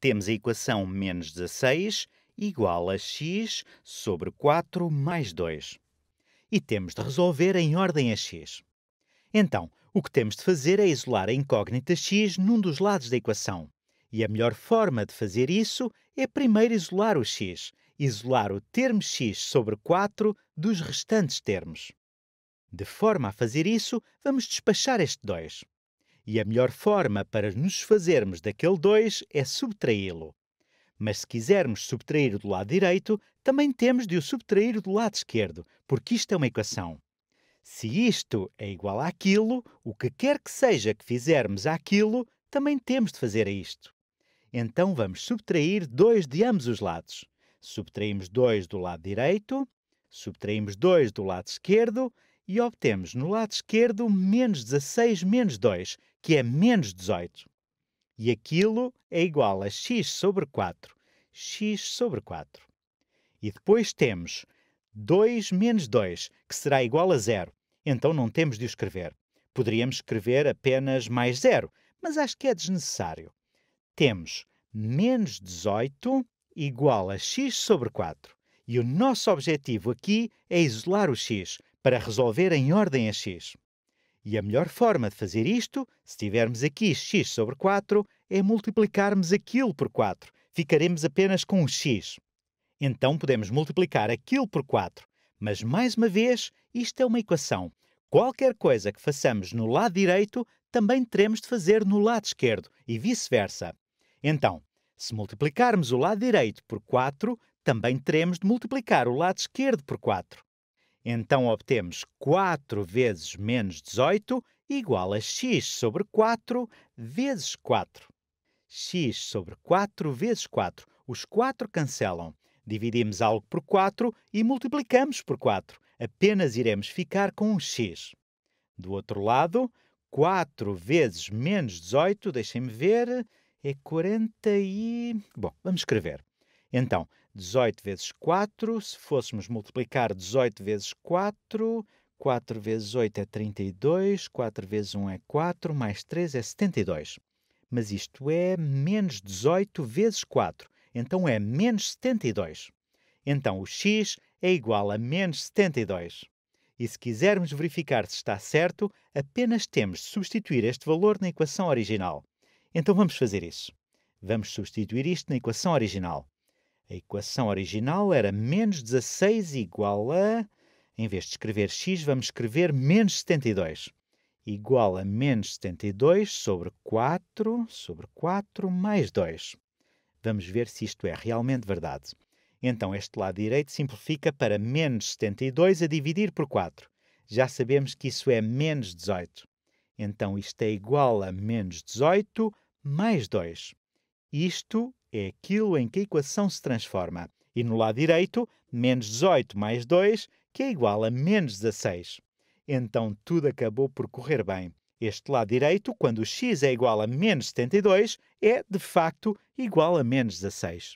Temos a equação menos 16 igual a x sobre 4 mais 2. E temos de resolver em ordem a x. Então, o que temos de fazer é isolar a incógnita x num dos lados da equação. E a melhor forma de fazer isso é primeiro isolar o x, isolar o termo x sobre 4 dos restantes termos. De forma a fazer isso, vamos despachar este 2. E a melhor forma para nos fazermos daquele 2 é subtraí-lo. Mas se quisermos subtrair o do lado direito, também temos de o subtrair do lado esquerdo, porque isto é uma equação. Se isto é igual àquilo, o que quer que seja que fizermos àquilo, também temos de fazer a isto. Então vamos subtrair 2 de ambos os lados. Subtraímos 2 do lado direito, subtraímos 2 do lado esquerdo e obtemos no lado esquerdo menos 16 menos 2, que é menos 18. E aquilo é igual a x sobre 4, x sobre 4. E depois temos 2 menos 2, que será igual a zero. Então não temos de o escrever. Poderíamos escrever apenas mais zero, mas acho que é desnecessário. Temos menos 18 igual a x sobre 4. E o nosso objetivo aqui é isolar o x, para resolver em ordem a x. E a melhor forma de fazer isto, se tivermos aqui x sobre 4, é multiplicarmos aquilo por 4. Ficaremos apenas com o x. Então podemos multiplicar aquilo por 4. Mas, mais uma vez, isto é uma equação. Qualquer coisa que façamos no lado direito, também teremos de fazer no lado esquerdo, e vice-versa. Então, se multiplicarmos o lado direito por 4, também teremos de multiplicar o lado esquerdo por 4. Então obtemos 4 vezes menos 18 igual a x sobre 4 vezes 4. x sobre 4 vezes 4. Os 4 cancelam. Dividimos algo por 4 e multiplicamos por 4. Apenas iremos ficar com um x. Do outro lado, 4 vezes menos 18, deixem-me ver, é 40 e... Bom, vamos escrever. Então, 18 vezes 4, se fôssemos multiplicar 18 vezes 4, 4 vezes 8 é 32, 4 vezes 1 é 4, mais 3 é 72. Mas isto é menos 18 vezes 4, então é menos 72. Então o x é igual a menos 72. E se quisermos verificar se está certo, apenas temos de substituir este valor na equação original. Então vamos fazer isso. Vamos substituir isto na equação original. A equação original era menos 16 igual a. Em vez de escrever x, vamos escrever menos 72. Igual a menos 72 sobre 4 sobre 4 mais 2. Vamos ver se isto é realmente verdade. Então, este lado direito simplifica para menos 72 a dividir por 4. Já sabemos que isso é menos 18. Então, isto é igual a menos 18 mais 2. Isto é aquilo em que a equação se transforma. E no lado direito, menos 18 mais 2, que é igual a menos 16. Então tudo acabou por correr bem. Este lado direito, quando x é igual a menos 72, é de facto igual a menos 16.